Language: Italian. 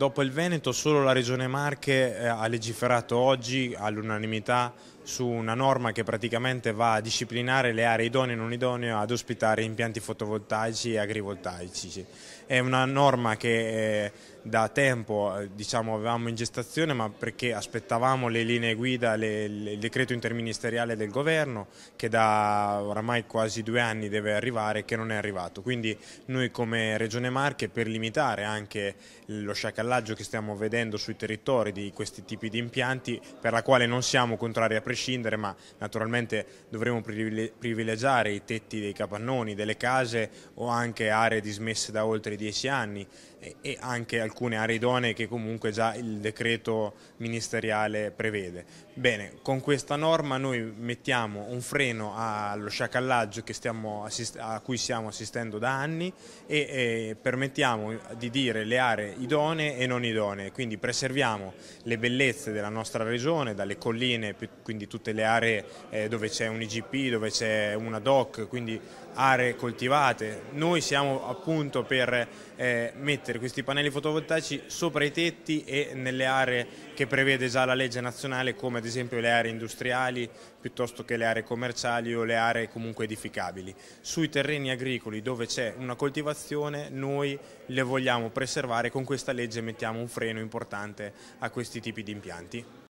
Dopo il Veneto solo la Regione Marche eh, ha legiferato oggi all'unanimità su una norma che praticamente va a disciplinare le aree idonee e non idonee ad ospitare impianti fotovoltaici e agrivoltaici. È una norma che eh, da tempo eh, diciamo, avevamo in gestazione ma perché aspettavamo le linee guida, le, le, il decreto interministeriale del governo che da oramai quasi due anni deve arrivare e che non è arrivato. Quindi noi come Regione Marche per limitare anche lo sciacallaggio che stiamo vedendo sui territori di questi tipi di impianti per la quale non siamo contrari a prescindere prescindere, ma naturalmente dovremo privilegiare i tetti dei capannoni, delle case o anche aree dismesse da oltre dieci anni e anche alcune aree idonee che comunque già il decreto ministeriale prevede. Bene, con questa norma noi mettiamo un freno allo sciacallaggio a cui stiamo assistendo da anni e, e permettiamo di dire le aree idonee e non idonee, quindi preserviamo le bellezze della nostra regione, dalle colline, quindi quindi tutte le aree eh, dove c'è un IGP, dove c'è una DOC, quindi aree coltivate. Noi siamo appunto per eh, mettere questi pannelli fotovoltaici sopra i tetti e nelle aree che prevede già la legge nazionale come ad esempio le aree industriali piuttosto che le aree commerciali o le aree comunque edificabili. Sui terreni agricoli dove c'è una coltivazione noi le vogliamo preservare con questa legge mettiamo un freno importante a questi tipi di impianti.